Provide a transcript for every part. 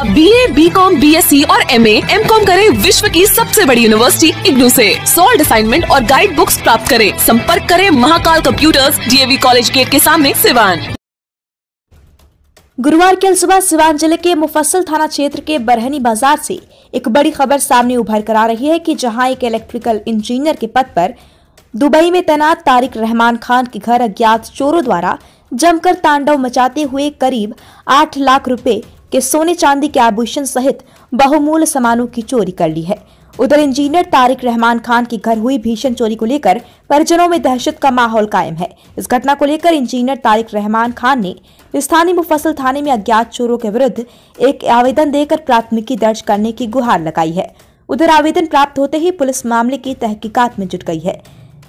अब B A B com B S C और M A M com करे विश्व की सबसे बड़ी यूनिवर्सिटी इग्नू से सोल्ड असाइनमेंट और गाइड बुक्स प्राप्त करें संपर्क करें Mahakal computers DAV college gate के सामने सिवान गुरुवार की सुबह सिवान जिले के मुफस्सिल थाना क्षेत्र के बरहनी बाजार से एक बड़ी खबर सामने उभर कर आ रही है कि जहां एक इलेक्ट्रिकल इंजीनियर के पद पर दुबई में तैनात तारिक रहमान खान के घर अज्ञात चोरों द्वारा जमकर तांडव मचाते हुए करीब आठ लाख रुपए कि सोने चांदी के आभूषण सहित बहुमूल्य सामानों की चोरी कर ली है उधर इंजीनियर तारिक रहमान खान के घर हुई भीषण चोरी को लेकर परिजनों में दहशत का माहौल कायम है इस घटना को लेकर इंजीनियर तारिक रहमान खान ने स्थानीय मुफसल थाने में अज्ञात चोरों के विरुद्ध एक आवेदन देकर प्राथमिकी दर्ज करने की गुहार लगाई है उधर आवेदन प्राप्त होते ही पुलिस मामले की तहकीकात में जुट गई है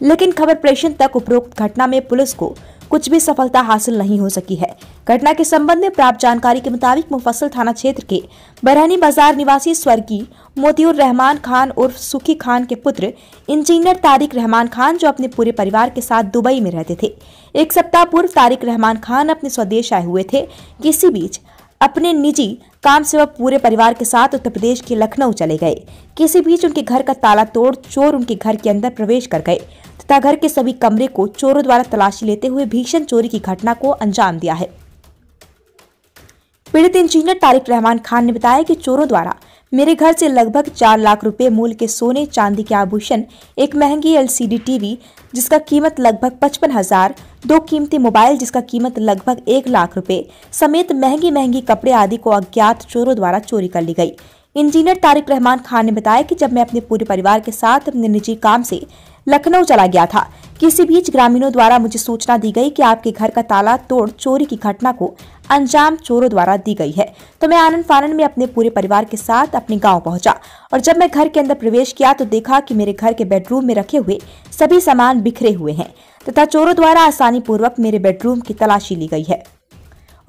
लेकिन खबर प्रेषण तक उपरोक्त घटना में पुलिस को कुछ भी सफलता हासिल नहीं हो सकी है घटना के संबंध में प्राप्त जानकारी के मुताबिक मुफस्सिल थाना क्षेत्र के बरहनी बाजार निवासी स्वर्गीय मोतीउर रहमान खान उर्फ सुखी खान के पुत्र इंजीनियर तारिक रहमान खान जो अपने पूरे परिवार के साथ दुबई में रहते थे एक सप्ताह पूर्व तारिक रहमान खान अपने स्वदेश आए हुए थे किसी बीच अपने निजी काम से वह पूरे परिवार के साथ उत्तर प्रदेश के लखनऊ चले गए किसी बीच उनके घर का ताला तोड़ चोर उनके घर के अंदर प्रवेश कर गए तथा घर के सभी कमरे को चोरों द्वारा तलाशी लेते हुए भीषण चोरी की घटना को अंजाम दिया है पीड़ित इंजीनियर तारिक रहमान खान ने बताया कि चोरों द्वारा मेरे घर से लगभग चार लाख रुपए मूल्य के सोने चांदी के आभूषण एक महंगी एलसीडी टीवी जिसका कीमत लगभग पचपन हजार दो कीमती मोबाइल जिसका कीमत लगभग एक लाख रुपए समेत महंगी महंगी कपड़े आदि को अज्ञात चोरों द्वारा चोरी कर ली गई इंजीनियर तारिक रहमान खान ने बताया कि जब मैं अपने पूरे परिवार के साथ अपने निजी काम से लखनऊ चला गया था किसी बीच ग्रामीणों द्वारा मुझे सूचना दी गई कि आपके घर का ताला तोड़ चोरी की घटना को अंजाम चोरों द्वारा दी गई है तो मैं आनंद फानंद में अपने पूरे परिवार के साथ अपने गांव पहुंचा और जब मैं घर के अंदर प्रवेश किया तो देखा कि मेरे घर के बेडरूम में रखे हुए सभी सामान बिखरे हुए हैं तथा चोरों द्वारा आसानी पूर्वक मेरे बेडरूम की तलाशी ली गई है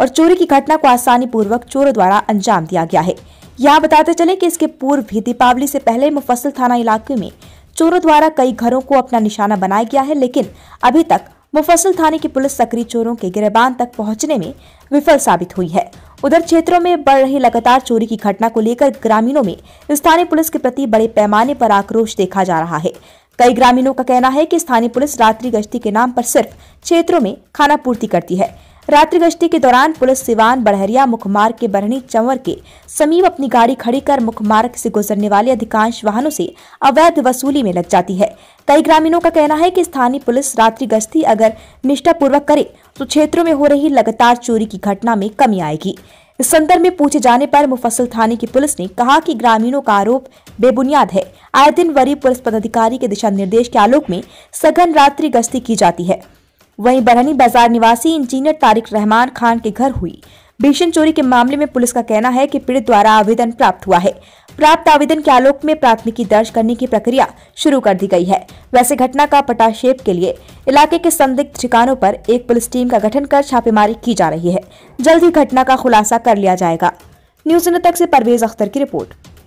और चोरी की घटना को आसानी पूर्वक चोरों द्वारा अंजाम दिया गया है यहाँ बताते चले की इसके पूर्व भी दीपावली से पहले मुफसल थाना इलाके में चोरों द्वारा कई घरों को अपना निशाना बनाया गया है लेकिन अभी तक मुफसल थाने की पुलिस सक्रिय चोरों के गिरबान तक पहुंचने में विफल साबित हुई है उधर क्षेत्रों में बढ़ रही लगातार चोरी की घटना को लेकर ग्रामीणों में स्थानीय पुलिस के प्रति बड़े पैमाने पर आक्रोश देखा जा रहा है कई ग्रामीणों का कहना है कि स्थानीय पुलिस रात्रि गश्ती के नाम पर सिर्फ क्षेत्रों में खाना पूर्ति करती है रात्रि गश्ती के दौरान पुलिस सिवान बढ़हरिया मुख्य मार्ग के बरनी चंवर के समीप अपनी गाड़ी खड़ी कर मुख्य मार्ग से गुजरने वाले अधिकांश वाहनों से अवैध वसूली में लग जाती है कई ग्रामीणों का कहना है कि स्थानीय पुलिस रात्रि गश्ती अगर निष्ठापूर्वक करे तो क्षेत्रों में हो रही लगातार चोरी की घटना में कमी आएगी इस संदर्भ में पूछे जाने पर मुफस्सिल थाने की पुलिस ने कहा कि ग्रामीणों का आरोप बेबुनियाद है आए दिन वरीय पुलिस पदाधिकारी के दिशा निर्देश के आलोक में सघन रात्रि गश्ती की जाती है वहीं बरहनी बाजार निवासी इंजीनियर तारिक रहमान खान के घर हुई भीषण चोरी के मामले में पुलिस का कहना है कि पीड़ित द्वारा आवेदन प्राप्त हुआ है प्राप्त आवेदन के आलोक में प्राथमिकी दर्ज करने की प्रक्रिया शुरू कर दी गई है वैसे घटना का पटाक्षेप के लिए इलाके के संदिग्ध ठिकानों पर एक पुलिस टीम का गठन कर छापेमारी की जा रही है जल्द ही घटना का खुलासा कर लिया जाएगा न्यूज तक ऐसी परवेज अख्तर की रिपोर्ट